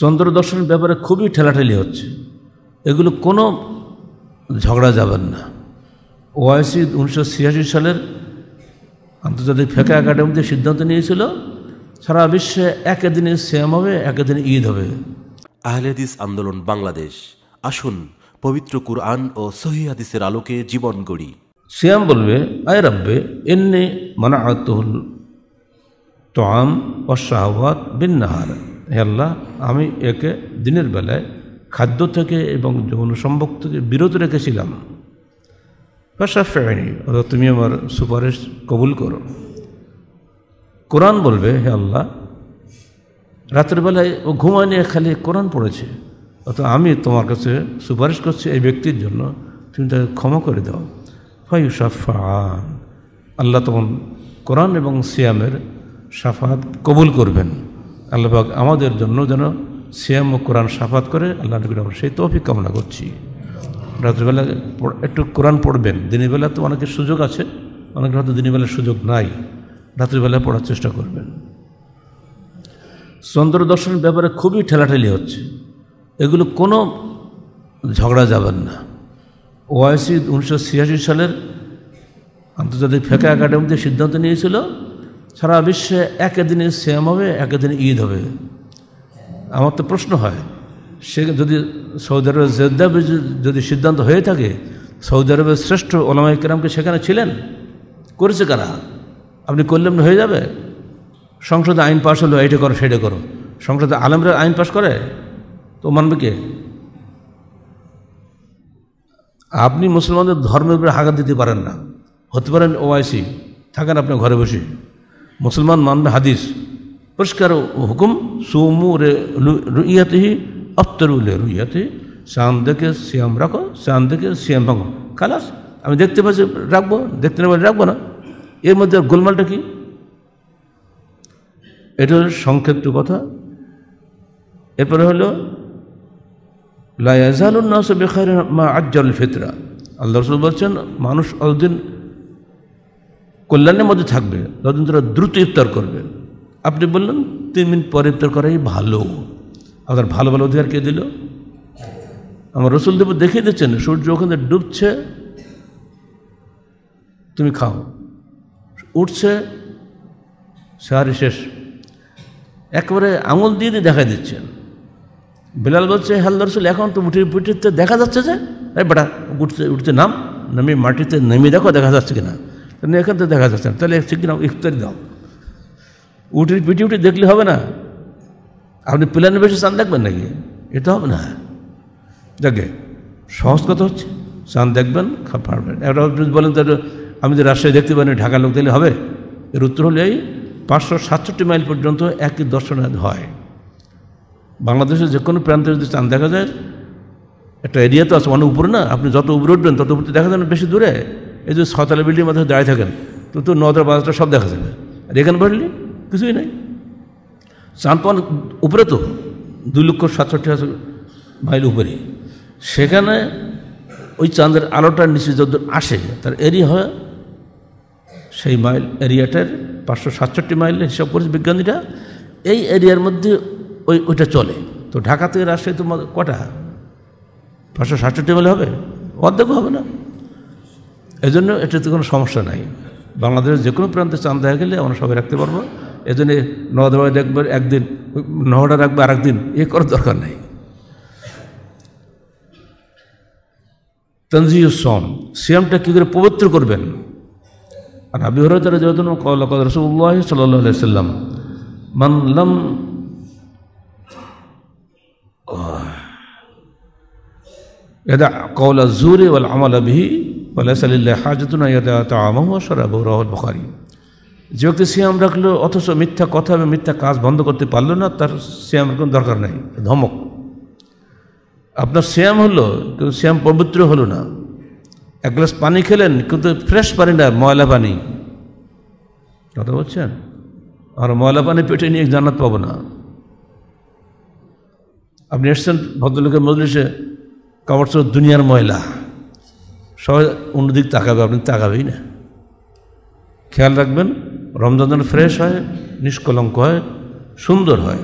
চন্দ্র দর্শনের ব্যাপারে খুবই ঠেলাঠেলি হচ্ছে এগুলো কোনো ঝগড়া যাবেন না ওআইসি উনিশশো সালের আন্তর্জাতিক ফেকা একাডেমিতে সিদ্ধান্ত নিয়েছিল সারা বিশ্বে একদিনে শ্যাম হবে একদিনে ঈদ হবে আহলেদিস আন্দোলন বাংলাদেশ আসুন পবিত্র কুরআন ও সহি হাদিসের আলোকে জীবন গড়ি শ্যাম বলবে আয় রাব্বে এন্নে মানা আতুল তাম অশাহওয়াত বিন্নাহারা হে আল্লাহ আমি একে দিনের বেলায় খাদ্য থেকে এবং যৌন সম্ভব থেকে বিরত রেখেছিলাম বা সাফেয়নি অর্থাৎ তুমি আমার সুপারিশ কবুল করো কোরআন বলবে হে আল্লাহ রাতের বেলায় ও ঘুমায় নিয়ে খালি কোরআন পড়েছে অর্থাৎ আমি তোমার কাছে সুপারিশ করছি এই ব্যক্তির জন্য তুমি তাকে ক্ষমা করে দাও ভাই সাফান আল্লাহ তখন কোরআন এবং সিয়ামের সাফাত কবুল করবেন আল্লাহবাক আমাদের জন্য যেন শ্যাম ও কোরআন সাফাত করে আল্লাহ নবীর সেই তৌফিক কামনা করছি রাত্রিবেলা একটু কোরআন পড়বেন দিনের বেলা তো অনেকের সুযোগ আছে অনেকের হয়তো দিনের বেলার সুযোগ নাই রাত্রিবেলা পড়ার চেষ্টা করবেন চন্দ্র দর্শনের ব্যাপারে খুবই ঠেলাঠেলি হচ্ছে এগুলো কোনো ঝগড়া যাবেন না ওআইসি উনিশশো সালের আন্তর্জাতিক ফেকা একাডেমিতে সিদ্ধান্ত নিয়েছিল সারা বিশ্বে একদিনে শ্যাম হবে একদিনে ঈদ হবে আমার তো প্রশ্ন হয় সে যদি সৌদি আরবের জেদ্দা যদি সিদ্ধান্ত হয়ে থাকে সৌদি আরবের শ্রেষ্ঠ ওলামা ইকরামকে সেখানে ছিলেন করেছে কারা আপনি করলেন হয়ে যাবে সংসদে আইন পাশ হলো এইটা করো সেটা করো সংসদে আলমরা আইন পাশ করে তো মানবে কে আপনি মুসলমানদের ধর্মের উপরে হাগাত দিতে পারেন না হতে পারেন ওআইসি থাকেন আপনি ঘরে বসে মুসলমান মানবে হাদিস পরিষ্কার হুকুম সোমু রে রুইয়াতেহি আফতরুলে রুইয়াতে শ্যাম দেখে শ্যাম রাখো শ্যাম দেখে শ্যাম ভাঙো খালাস আমি দেখতে পাচ্ছি রাখবো দেখতে না পাচ্ছি রাখবো না এর মধ্যে গোলমালটা কি এটা সংক্ষিপ্ত কথা এরপরে হলো লায়াজালুন্নাস বেখার মা আজ্জাল ফিতরা আল্লাহ রসুল বলছেন মানুষ অতদিন কল্যাণের মধ্যে থাকবে ততদিন তোরা দ্রুত ইফতার করবে আপনি বললেন তিন মিনিট পরে ইফতার করাই ভালো আপনার ভালো ভালো অধিকার কে দিল আমার রসুল দেব দেখে দিচ্ছেন সূর্য ওখানে ডুবছে তুমি খাও উঠছে সারি শেষ একবারে আঙুল দিয়ে দিয়ে দেখা দিচ্ছেন বিলাল বলছে হ্যাল রসুল এখন তো উঠে পিঠিতে দেখা যাচ্ছে যে এই বেটা উঠতে উঠতে নাম নামি মাটিতে নেমে দেখো দেখা যাচ্ছে কিনা না এখান থেকে দেখা যাচ্ছে না তাহলে শিগগির ইফতারি দাও উঠে পিটি উঠে দেখলে হবে না আপনি প্ল্যানে বেশি চাঁদ দেখবেন নাকি এটা হবে না যাকে সহজ কথা হচ্ছে চাঁদ দেখবেন পারবেন একটা বলেন তাহলে আমি যদি রাজশাহী দেখতে পারি ঢাকা লোক দিলে হবে এর উত্তর হলে এই পাঁচশো সাতষট্টি মাইল পর্যন্ত একই দর্শন হয় বাংলাদেশের যে কোনো প্রান্তে যদি চাঁদ দেখা যায় একটা এরিয়া তো আছে অনেক মানে উপরে না আপনি যত উপরে উঠবেন তত উপরে দেখা যায় না বেশি দূরে এই যে ছতলা বিল্ডিং মাথায় দাঁড়িয়ে থাকেন তো তো নটা পাঁচটা সব দেখা যাবে আর এখানে বাড়লি কিছুই নাই চাঁদপান উপরে তো দুই লক্ষ সাতষট্টি হাজার মাইল উপরে সেখানে ওই চাঁদের আলোটার নিচে যত আসে তার এরিয়া হয় সেই মাইল এরিয়াটার পাঁচশো সাতষট্টি মাইলের হিসাব করেছে বিজ্ঞানীরা এই এরিয়ার মধ্যে ওই ওইটা চলে তো ঢাকা থেকে রাজশাহী তো কটা পাঁচশো সাতষট্টি মাইল হবে অর্ধেকও হবে না এজন্য এটাতে কোনো সমস্যা নাই বাংলাদেশের যে কোনো প্রান্তে চান দেখা গেলে আমরা সবাই রাখতে পারবো এজন্য নদাবাই রাখবে একদিন নহড়া রাখবে আর একদিন এ করার দরকার নেই তঞ্জিউ সম সিয়ামটা কী করে পবিত্র করবেন আর আবি হরাতারা যেহেতু কলকাতা রসুল্লাহ সাল্লাম মানলাম এটা কওলা জুরে ওয়াল বিহি ওলাসাল্লাহ হাজতুনা ইয়াদা তামাহ রহল বখারি যে ব্যক্তি শ্যাম রাখলো অথচ মিথ্যা কথা এবং মিথ্যা কাজ বন্ধ করতে পারলো না তার শ্যামের কোনো দরকার নাই ধমক আপনার শ্যাম হলো কিন্তু শ্যাম পবিত্র হলো না এক গ্লাস পানি খেলেন কিন্তু ফ্রেশ পানি না ময়লা পানি কথা বলছেন আর ময়লা পানি পেটে নিয়ে জানাত পাবো না আপনি এসছেন ভদ্রলোকের মজলিসে কাপড় দুনিয়ার ময়লা সবাই অন্যদিক তাকাবে আপনি তাকাবেই না খেয়াল রাখবেন রমজান ফ্রেশ হয় নিষ্কলঙ্ক হয় সুন্দর হয়